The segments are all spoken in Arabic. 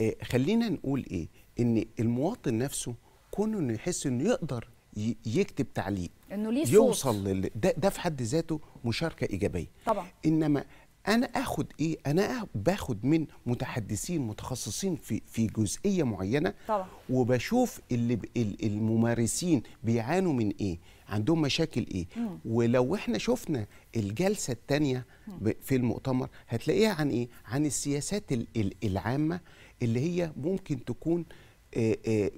آه، خلينا نقول ايه ان المواطن نفسه كونه انه يحس انه يقدر يكتب تعليق انه ليه صوت يوصل لل... ده, ده في حد ذاته مشاركه ايجابيه طبعا انما انا اخد ايه انا باخد من متحدثين متخصصين في في جزئيه معينه طبعا. وبشوف اللي ب... الممارسين بيعانوا من ايه عندهم مشاكل ايه مم. ولو احنا شفنا الجلسه الثانيه ب... في المؤتمر هتلاقيها عن ايه عن السياسات ال... العامه اللي هي ممكن تكون آه، آه،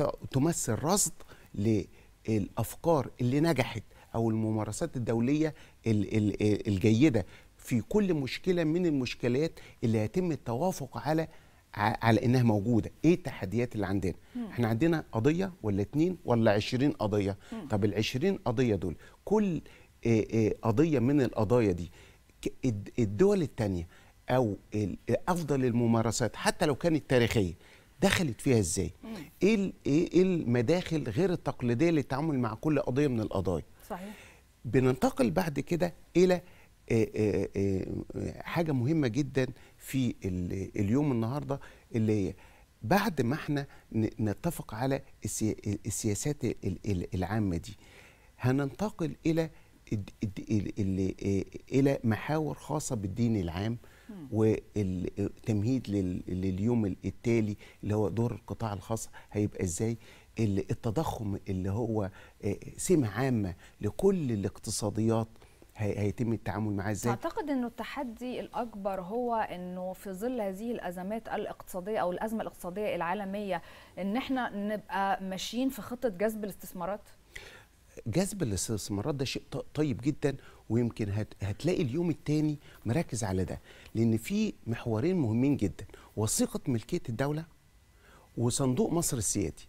آه، تمثل رصد للافكار اللي نجحت او الممارسات الدوليه الجيده في كل مشكله من المشكلات اللي هيتم التوافق على على انها موجوده ايه التحديات اللي عندنا مم. احنا عندنا قضيه ولا اتنين ولا عشرين قضيه مم. طب ال قضيه دول كل قضيه من القضايا دي الدول الثانيه او افضل الممارسات حتى لو كانت تاريخيه دخلت فيها ازاي إيه, ايه ايه المداخل غير التقليديه للتعامل مع كل قضيه من القضايا صحيح بننتقل بعد كده الى آه، آه، آه، حاجه مهمه جدا في اليوم النهارده اللي هي بعد ما احنا نتفق على السياسات العامه دي هننتقل الى الى محاور خاصه بالدين العام والتمهيد لليوم التالي اللي هو دور القطاع الخاص هيبقى ازاي التضخم اللي هو آه، سمه عامه لكل الاقتصاديات هيتم التعامل معاه ازاي؟ اعتقد انه التحدي الاكبر هو انه في ظل هذه الازمات الاقتصاديه او الازمه الاقتصاديه العالميه ان احنا نبقى ماشيين في خطه جذب الاستثمارات؟ جذب الاستثمارات ده شيء طيب جدا ويمكن هت... هتلاقي اليوم الثاني مركز على ده لان في محورين مهمين جدا وثيقه ملكيه الدوله وصندوق مصر السيادي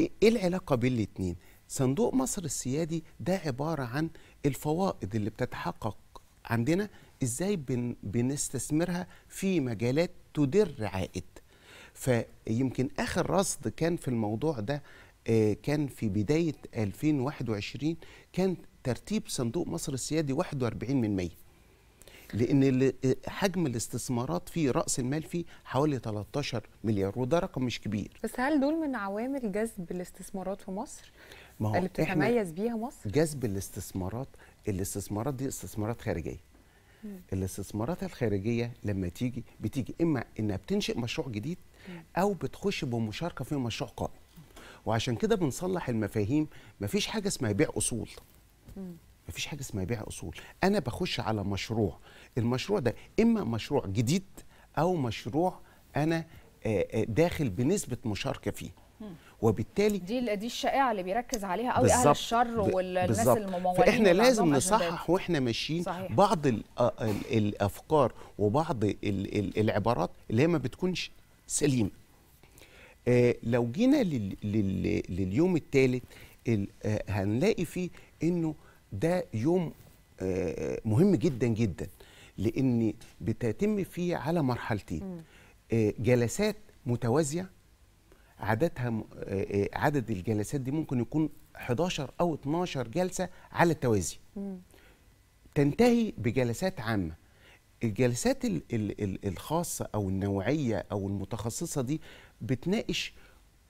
ايه العلاقه بين الاثنين صندوق مصر السيادي ده عباره عن الفوائد اللي بتتحقق عندنا ازاي بن... بنستثمرها في مجالات تدر عائد فيمكن اخر رصد كان في الموضوع ده آه، كان في بدايه 2021 كان ترتيب صندوق مصر السيادي 41 من 100 لان حجم الاستثمارات في راس المال فيه حوالي 13 مليار وده رقم مش كبير بس هل دول من عوامل جذب الاستثمارات في مصر ما هو اللي بتتميز بيها مصر جذب الاستثمارات الاستثمارات دي استثمارات خارجيه مم. الاستثمارات الخارجيه لما تيجي بتيجي اما انها بتنشئ مشروع جديد او بتخش بمشاركه في مشروع قائم وعشان كده بنصلح المفاهيم مفيش حاجه اسمها بيع اصول مفيش حاجه اسمها بيع اصول انا بخش على مشروع المشروع ده اما مشروع جديد او مشروع انا آه، آه، داخل بنسبه مشاركه فيه وبالتالي دي دي الشائعه اللي بيركز عليها قوي اهل الشر والناس الممولين فاحنا لازم نصحح واحنا ماشيين صحيح. بعض الـ آه، الـ الافكار وبعض الـ العبارات اللي هي ما بتكونش سليمه آه لو جينا لليوم الثالث آه هنلاقي فيه انه ده يوم آه، مهم جدا جدا لان بتتم فيه على مرحلتين آه، جلسات متوازيه عددها آه، عدد الجلسات دي ممكن يكون 11 او 12 جلسه على التوازي تنتهي بجلسات عامه الجلسات الخاصه او النوعيه او المتخصصه دي بتناقش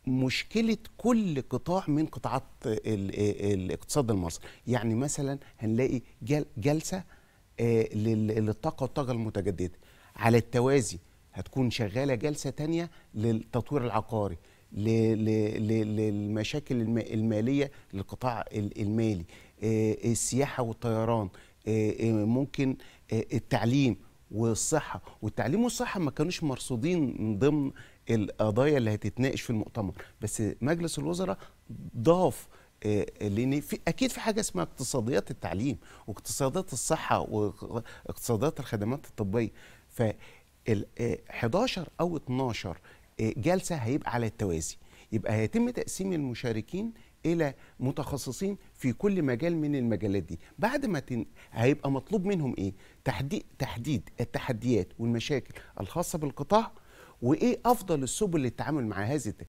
مشكله كل قطاع من قطاعات الاقتصاد المصري يعني مثلا هنلاقي جلسه آه، للطاقه والطاقه المتجدده على التوازي هتكون شغاله جلسه تانية للتطوير العقاري للمشاكل الماليه للقطاع المالي آه، السياحه والطيران آه، ممكن التعليم والصحه والتعليم والصحه ما كانوش مرصودين من ضمن القضايا اللي هتتناقش في المؤتمر بس مجلس الوزراء ضاف آه، لان في اكيد في حاجه اسمها اقتصاديات التعليم واقتصادات الصحه واقتصادات الخدمات الطبيه ف 11 آه، او 12 آه، جلسه هيبقى على التوازي يبقى هيتم تقسيم المشاركين الى متخصصين في كل مجال من المجالات دي بعد ما تن... هيبقى مطلوب منهم ايه تحديد تحديد التحديات والمشاكل الخاصه بالقطاع وايه افضل السبل للتعامل مع هذه